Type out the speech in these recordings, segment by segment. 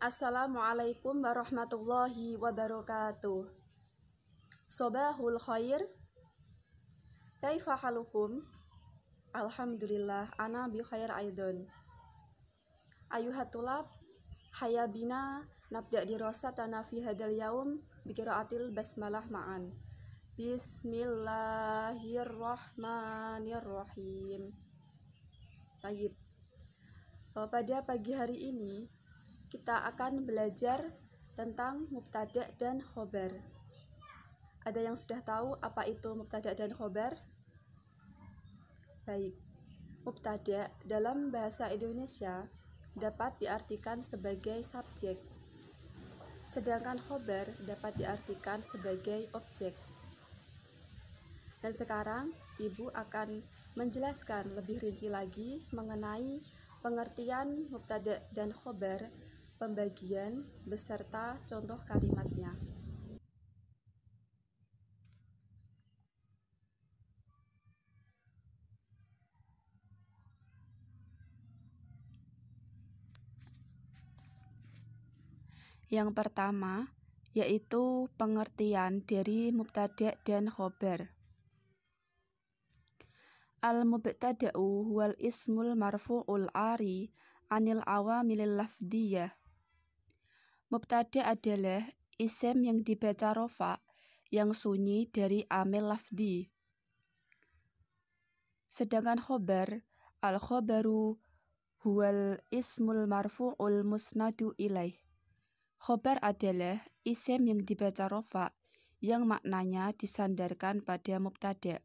Assalamualaikum warahmatullahi wabarakatuh. Sobahul khair. Kaifa halukum? Alhamdulillah ana bi khair aidon. Ayuhatulab hayabina nabda dirasatana fi hadal yaum bi qiraatil basmalah ma'an. Bismillahirrahmanirrahim. Baik. Oh, pada pagi hari ini kita akan belajar tentang mubtada dan khobar. Ada yang sudah tahu apa itu mubtada dan khobar? Baik. Mubtada dalam bahasa Indonesia dapat diartikan sebagai subjek. Sedangkan khobar dapat diartikan sebagai objek. Dan sekarang Ibu akan menjelaskan lebih rinci lagi mengenai pengertian mubtada dan khobar pembagian beserta contoh kalimatnya. Yang pertama yaitu pengertian dari mubtada dan khobar. Al-mubtada'u wal ismul marfu'ul ari anil awamilil lafdiyah Mubtada adalah isim yang dibaca rofa yang sunyi dari amil lafdi. Sedangkan khobar, al-khobaru huwal ismul marfu'ul musnadu ilaih. Khobar adalah isim yang dibaca rofa yang maknanya disandarkan pada mubtada.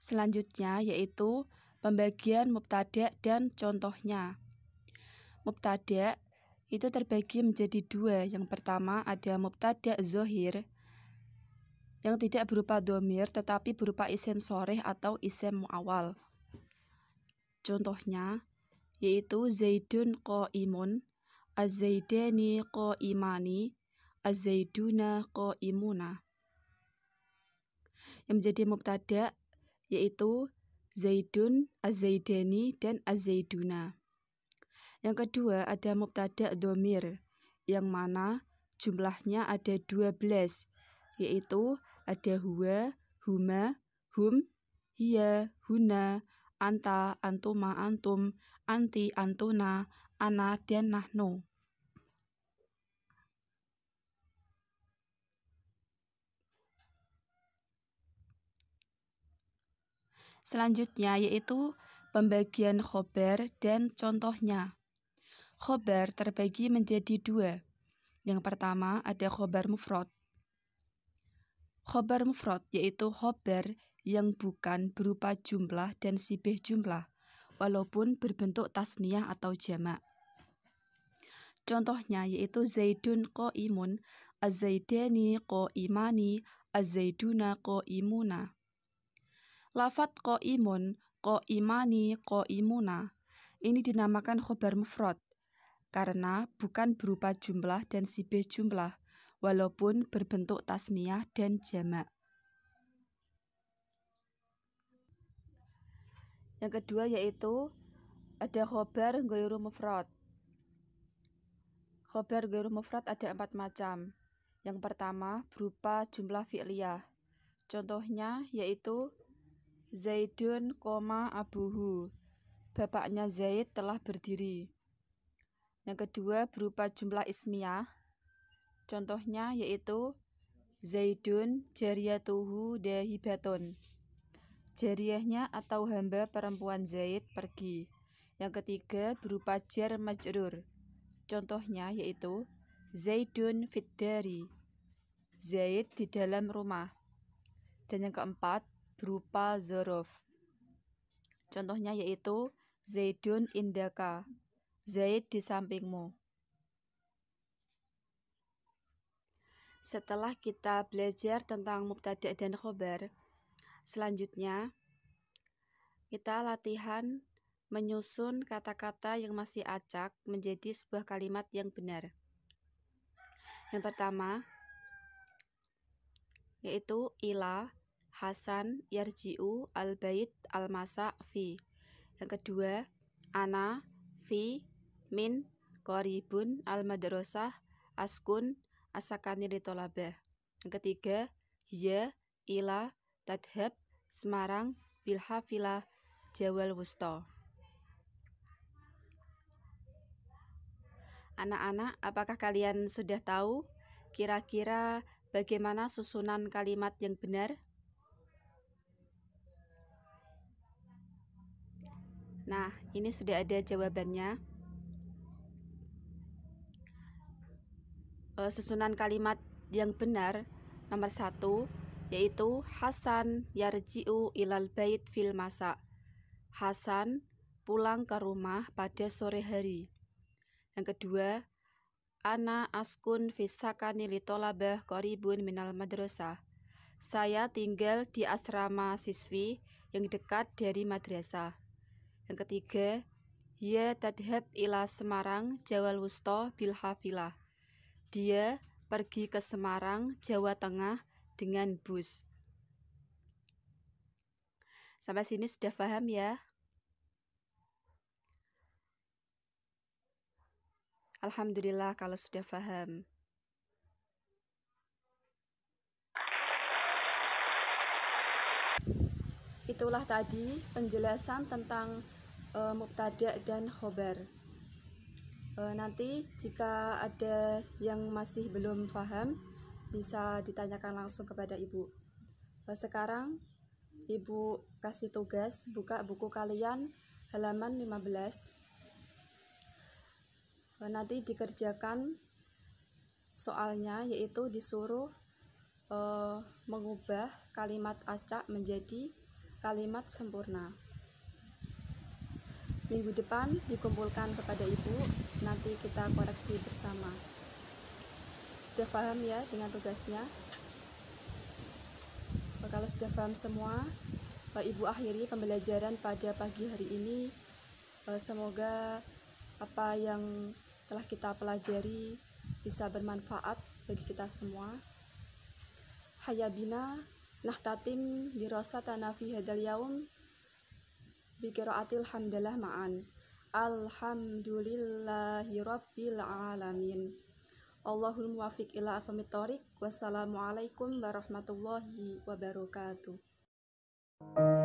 Selanjutnya yaitu pembagian mubtada dan contohnya. Mubtada itu terbagi menjadi dua. Yang pertama ada mubtada zohir yang tidak berupa domir tetapi berupa isim soreh atau isim muawal. Contohnya yaitu Zaidun ko imun azaidani ko imani azaiduna ko imuna Yang menjadi mubtada yaitu Zaidun, Azaidani, dan Azaiduna. Yang kedua ada mubtada domir, yang mana jumlahnya ada 12, yaitu ada huwa, huma, hum, hiya, huna, anta, antuma, antum, anti, antuna, ana, dan nahnu. Selanjutnya yaitu pembagian khobar dan contohnya. Khobar terbagi menjadi dua. Yang pertama ada khobar mufrad. Khobar mufrad yaitu khobar yang bukan berupa jumlah dan sibih jumlah, walaupun berbentuk tasniah atau jamak. Contohnya yaitu Zaidun ko imun, Azaidani ko imani, Azaiduna ko imuna. Lafat ko imun, ko imani, ko imuna. Ini dinamakan khobar mufrad karena bukan berupa jumlah dan sibeh jumlah, walaupun berbentuk tasniah dan jamak. Yang kedua yaitu ada khobar ghairu mufrad. Khobar ghairu mufrad ada empat macam. Yang pertama berupa jumlah fi'liyah. Contohnya yaitu Zaidun, koma abuhu. Bapaknya Zaid telah berdiri. Yang kedua berupa jumlah ismiyah. Contohnya yaitu Zaidun jariyatuhu dahibatun. Jariyahnya atau hamba perempuan Zaid pergi. Yang ketiga berupa jar majrur. Contohnya yaitu Zaidun fiddari. Zaid di dalam rumah. Dan yang keempat berupa zorof. Contohnya yaitu Zaidun indaka, Zaid di sampingmu. Setelah kita belajar tentang mubtada dan khobar, selanjutnya kita latihan menyusun kata-kata yang masih acak menjadi sebuah kalimat yang benar. Yang pertama yaitu ila Hasan yarji'u al bait al masa fi. Yang kedua, ana fi min koribun al madrasah askun asakani ditolabah. Yang ketiga, hiya ila tadhab Semarang bilhafilah Jawal Wusto. Anak-anak, apakah kalian sudah tahu kira-kira bagaimana susunan kalimat yang benar? Nah, ini sudah ada jawabannya. Eh, susunan kalimat yang benar nomor satu yaitu Hasan yarji'u ilal bait fil masa. Hasan pulang ke rumah pada sore hari. Yang kedua, Ana askun fisakani litolabah koribun minal madrasah. Saya tinggal di asrama siswi yang dekat dari madrasah. Yang ketiga, ia tadhab ila Semarang Jawa Lusto bilhafilah. Dia pergi ke Semarang, Jawa Tengah dengan bus. Sampai sini sudah paham ya? Alhamdulillah kalau sudah paham. Itulah tadi penjelasan tentang e, mubtada dan khobar e, nanti jika ada yang masih belum paham bisa ditanyakan langsung kepada ibu e, sekarang ibu kasih tugas buka buku kalian halaman 15 e, nanti dikerjakan soalnya yaitu disuruh e, mengubah kalimat acak menjadi kalimat sempurna minggu depan dikumpulkan kepada ibu nanti kita koreksi bersama sudah paham ya dengan tugasnya nah, kalau sudah paham semua Pak ibu akhiri pembelajaran pada pagi hari ini eh, semoga apa yang telah kita pelajari bisa bermanfaat bagi kita semua hayabina nahtatim dirasa tanafi hadal yaum biqiraatil hamdalah ma'an Alhamdulillahi rabbil alamin Allahul muwafiq ila aqwamit thoriq wassalamualaikum warahmatullahi wabarakatuh